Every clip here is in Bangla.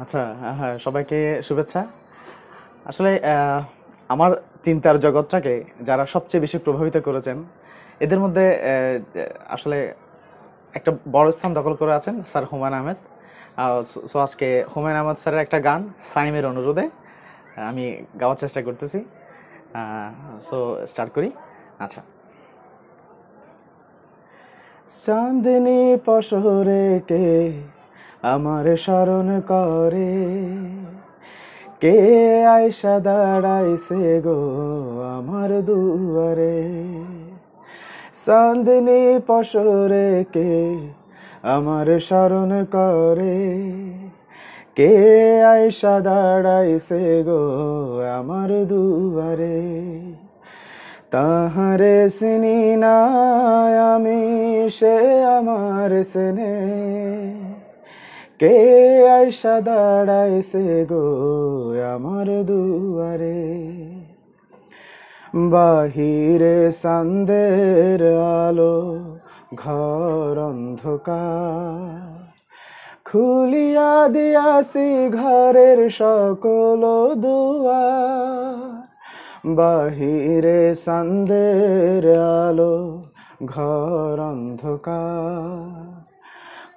আচ্ছা হ্যাঁ, হ্যাঁ সবাইকে শুভেচ্ছা আসলে আমার চিন্তার জগৎটাকে যারা সবচেয়ে বেশি প্রভাবিত করেছেন এদের মধ্যে আসলে একটা বড় স্থান দখল করে আছেন স্যার হুমায়ুন আহমেদ সো আজকে হুমায়ুন আহমেদ স্যারের একটা গান সাইমের অনুরোধে আমি গাওয়ার চেষ্টা করতেছি সো স্টার্ট করি আচ্ছা চাঁদনি পশরে কে আমার স্মরণ করে কে আয়সা দাঁড়াইছে গো আমার দুয়ারে চাঁদনি পশরে কে আমার স্মরণ করে কে আয়সা দাঁড়াইছে গো আমার দুয়ারে তাহারে চিনি না আমি সে আমার সেনে কে আয়সা দাঁড়াইছে গো আমার দুয়ারে বাহিরে সন্দের আলো ঘর অন্ধকার খুলিয়া দিয়াছি ঘরের সকল দুয়া বাহিরে সন্দের আলো ঘর অন্ধকার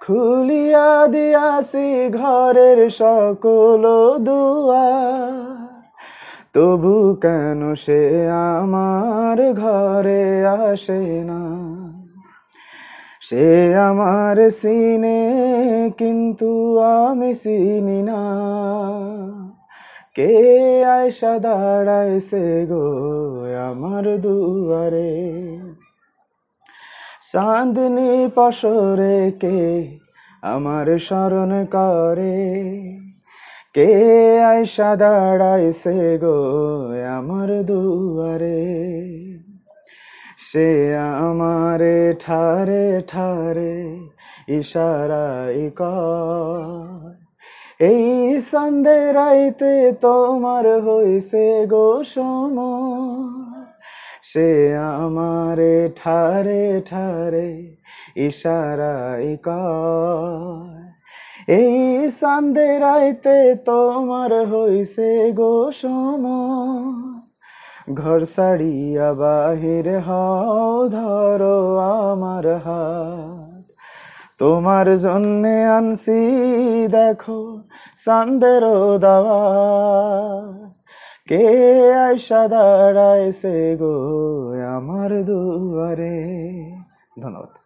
খুলিয়া দিয়াছি ঘরের সকল দুয়া তবু কেন সে আমার ঘরে আসে না সে আমার সিনে কিন্তু আমি চিনি না কে আয়সা দাঁড়াইছে গো আমার দুয়ারে চাঁদনি পশরে কে আমার স্মরণ করে কে আয়সা দাঁড়াইছে গো আমার দুয়ারে সে আমারে ঠারে ঠারে ইশারাই ক এই সন্ধে রাইতে তোমার হইছে গো সময় সে আমারে ঠারে ঠারে ইশারাই ক এই সান্দে রাইতে তোমার হইছে গো সম ঘর সাড়িয়া বাহির হও ধরো আমার হাত তোমার জন্যে আনসি দেখো সান্দেরও দাওয়া কে আয়সা দাঁড়ায় সে গো আমার দুয়ারে ধন্যবাদ